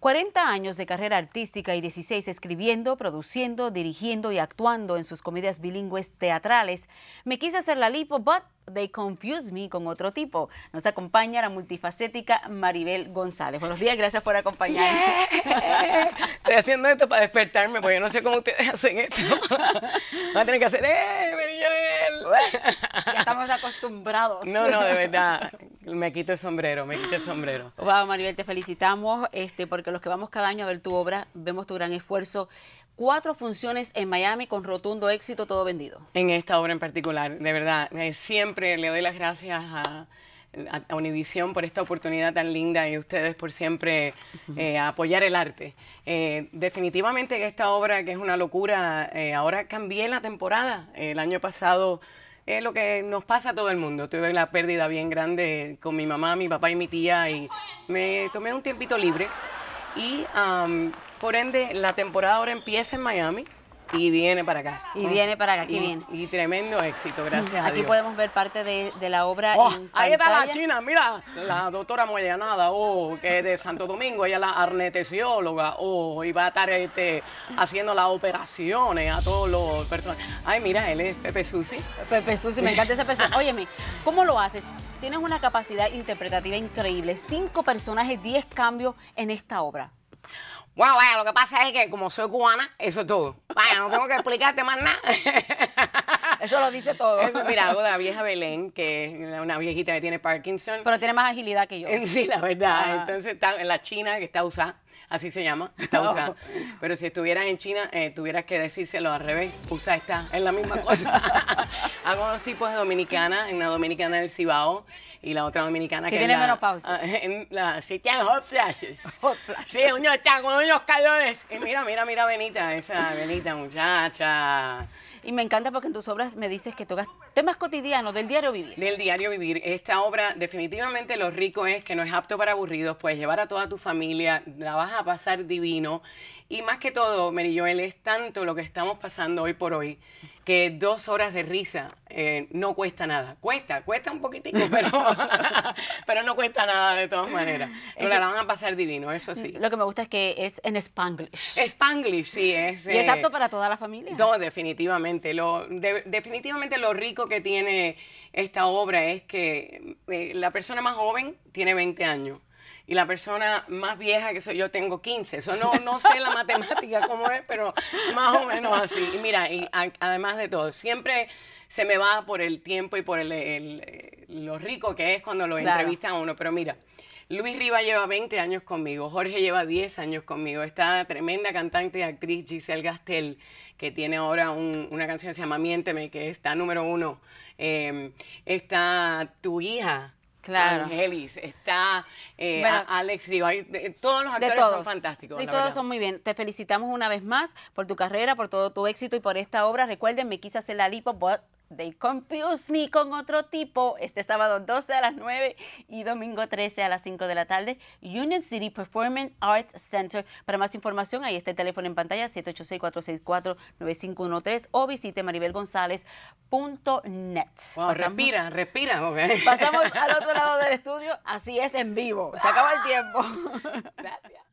40 años de carrera artística y 16 escribiendo, produciendo, dirigiendo y actuando en sus comedias bilingües teatrales. Me quise hacer la lipo, but They Confuse Me con otro tipo. Nos acompaña la multifacética Maribel González. Buenos días, gracias por acompañarnos. Estoy haciendo esto para despertarme, porque yo no sé cómo ustedes hacen esto. Van a tener que hacer, ¡eh, Maribel! Ya estamos acostumbrados. No, no, de verdad. Me quito el sombrero, me quito el sombrero. Wow, Maribel, te felicitamos este, porque los que vamos cada año a ver tu obra, vemos tu gran esfuerzo. Cuatro funciones en Miami con rotundo éxito, todo vendido. En esta obra en particular, de verdad, eh, siempre le doy las gracias a, Univision Univisión por esta oportunidad tan linda y ustedes por siempre eh, apoyar el arte. Eh, definitivamente definitivamente esta obra que es una locura, ahora cambié la temporada. El año pasado es lo que nos pasa a todo el mundo. Tuve la pérdida bien grande con mi mamá, mi papá y mi tía y me tomé un tiempito libre y por ende la temporada ahora empieza en Miami. Y viene para acá. Y viene para acá, aquí y, viene. Y tremendo éxito, gracias aquí podemos ver parte de, la obra. Oh, ahí está la china, mira, la doctora Moyanada, oh, que es de Santo Domingo, ella es la arnetesióloga, oh, y va a estar este, haciendo las operaciones a todos los personas. Ay, mira, él es Pepe Susi. Pepe Susi, me encanta esa persona. Óyeme, ¿cómo lo haces? Tienes una capacidad interpretativa increíble, cinco personajes, diez cambios en esta obra. Bueno, vaya, lo que pasa es que como soy cubana, eso es todo. Vaya, no tengo que explicarte más nada. Eso lo dice todo. Eso, mira, algo de la vieja Belén, que es una viejita que tiene Parkinson. Pero tiene más agilidad que yo. En sí, la verdad. Entonces, está en la China que está usada así se llama, Pero si estuvieras en China, eh, tuvieras que decírselo al revés, usa esta, es la misma cosa. Hago unos tipos de dominicana, una dominicana del Cibao y la otra dominicana que, tiene menos la, sí, ah, hot flashes. Hot flashes. Sí, uno está con unos calores. Y mira, mira, mira, Benita, esa Benita, muchacha. Y me encanta porque en tus obras me dices que tocas temas cotidianos del diario vivir. Del diario vivir. Esta obra, definitivamente lo rico es que no es apto para aburridos, puedes llevar a toda tu familia, la vas a a pasar divino. Y más que todo, Mary Joel, es tanto lo que estamos pasando hoy por hoy, que dos horas de risa eh, no cuesta nada. Cuesta, cuesta un poquitico, pero, pero no cuesta nada de todas maneras. la van a pasar divino, eso sí. Lo que me gusta es que es en Spanglish. Spanglish, sí, es. y es eh, apto para toda la familia. No, definitivamente. Lo, definitivamente lo rico que tiene esta obra es que eh, la persona más joven tiene 20 años y la persona más vieja que soy yo tengo 15. Eso no, no sé la matemática cómo es, pero más o menos así. Y mira, y además de todo, siempre se me va por el tiempo y por el, lo rico que es cuando lo entrevistan a uno. Pero mira, Luis Riva lleva 20 años conmigo, Jorge lleva 10 años conmigo, Está tremenda cantante y actriz Giselle Gastel, que tiene ahora una canción que se llama Miénteme, que está número uno. Eh, está tu hija, claro. Angelis, está eh, Alex Riva, todos los actores son fantásticos. Y todos son muy bien. Te felicitamos una vez más por tu carrera, por todo tu éxito y por esta obra. Recuerden, me quise hacer la lipo, They Confuse Me con otro tipo este sábado 12 a las 9 y domingo 13 a las 5 de la tarde, Union City Performing Arts Center. Para más información, ahí está el teléfono en pantalla, 786-464-9513 o visite maribelgonzález.net. respira, respira. Pasamos al otro lado del estudio, así es en vivo. Se acaba el tiempo. Gracias.